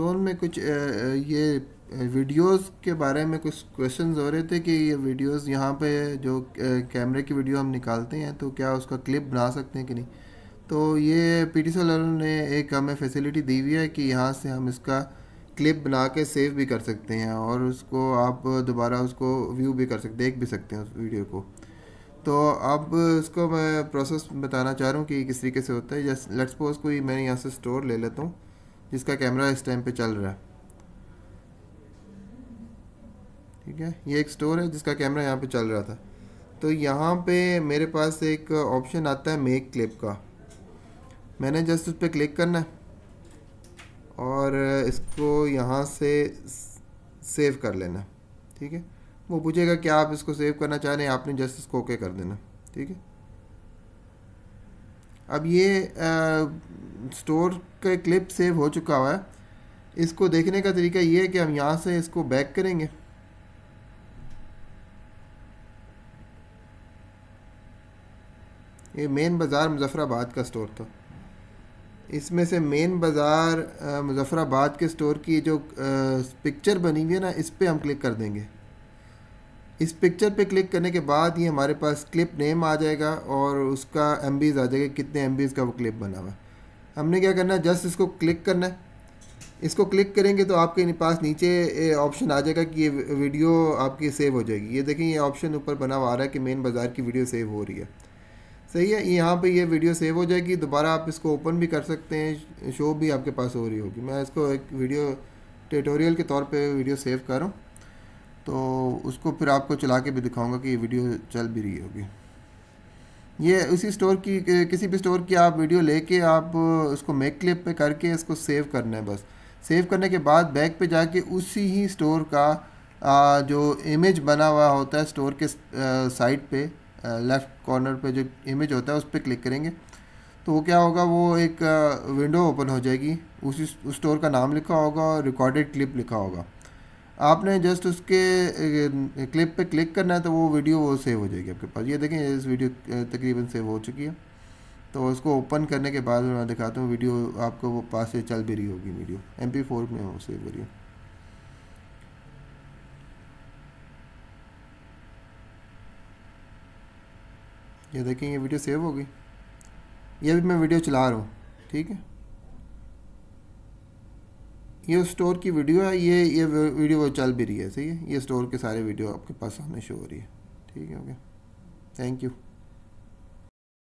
zone में कुछ ये वीडियोस के बारे में कुछ क्वेश्चंस हो रहे थे कि ये वीडियोस यहाँ पे जो कैमरे की वीडियो हम निकालते हैं तो क्या उसका क्लिप बना सकते हैं कि नहीं तो ये पी टी ने एक हमें फैसिलिटी दी हुई है कि यहाँ से हम इसका क्लिप बना के सेव भी कर सकते हैं और उसको आप दोबारा उसको व्यू भी कर सकते देख भी सकते हैं उस वीडियो को तो अब इसको मैं प्रोसेस बताना चाह रहा हूँ कि किस तरीके से होता है जैसे लेट्स कोई मैंने यहाँ से स्टोर ले लेता हूँ जिसका कैमरा इस टाइम पे चल रहा है ठीक है ये एक स्टोर है जिसका कैमरा यहाँ पे चल रहा था तो यहाँ पे मेरे पास एक ऑप्शन आता है मेक क्लिप का मैंने जस्ट उस पर क्लिक करना है और इसको यहाँ से सेव कर लेना ठीक है वो पूछेगा क्या आप इसको सेव करना चाह रहे हैं आपने जस्ट इसको ओके कर देना ठीक है अब ये आ, स्टोर का क्लिप सेव हो चुका हुआ है इसको देखने का तरीका ये है कि हम यहाँ से इसको बैक करेंगे ये मेन बाज़ार मुजफ़राबाद का स्टोर था इसमें से मेन बाज़ार मुजफ़राबाद के स्टोर की जो पिक्चर बनी हुई है ना इस पर हम क्लिक कर देंगे इस पिक्चर पे क्लिक करने के बाद ये हमारे पास क्लिप नेम आ जाएगा और उसका एम आ जाएगा कितने एम का वो क्लिप बना हुआ हमने क्या करना है जस्ट इसको क्लिक करना है इसको क्लिक करेंगे तो आपके पास नीचे ऑप्शन आ जाएगा कि ये वीडियो आपकी सेव हो जाएगी ये देखें ये ऑप्शन ऊपर बना हुआ आ रहा है कि मेन बाज़ार की वीडियो सेव हो रही है सही है यहाँ पे ये वीडियो सेव हो जाएगी दोबारा आप इसको ओपन भी कर सकते हैं शो भी आपके पास हो रही होगी मैं इसको एक वीडियो ट्यूटोरियल के तौर पे वीडियो सेव कर रहा हूँ तो उसको फिर आपको चला के भी दिखाऊंगा कि ये वीडियो चल भी रही होगी ये उसी स्टोर की किसी भी स्टोर की आप वीडियो लेके आप उसको मेक क्लिप पे करके इसको सेव करना है बस सेव करने के बाद बैक पे जाके उसी ही स्टोर का आ, जो इमेज बना हुआ होता है स्टोर के साइड पे लेफ़्ट कॉर्नर पे जो इमेज होता है उस पर क्लिक करेंगे तो वो क्या होगा वो एक विंडो ओपन हो जाएगी उसी उस स्टोर का नाम लिखा होगा और रिकॉर्डेड क्लिप लिखा होगा आपने जस्ट उसके क्लिप पे क्लिक करना है तो वो वीडियो वो सेव हो जाएगी आपके पास ये देखें इस वीडियो तकरीबन सेव हो चुकी है तो उसको ओपन करने के बाद मैं दिखाता हूँ वीडियो आपको वो पास से चल भी रही होगी वीडियो एम पी फोर में हो सेव है ये देखें ये वीडियो सेव हो गई ये अभी मैं वीडियो चला रहा हूँ ठीक है ये स्टोर की वीडियो है ये ये वीडियो वो चल भी रही है सही है ये स्टोर के सारे वीडियो आपके पास सामने शो हो रही है ठीक है ओके थैंक यू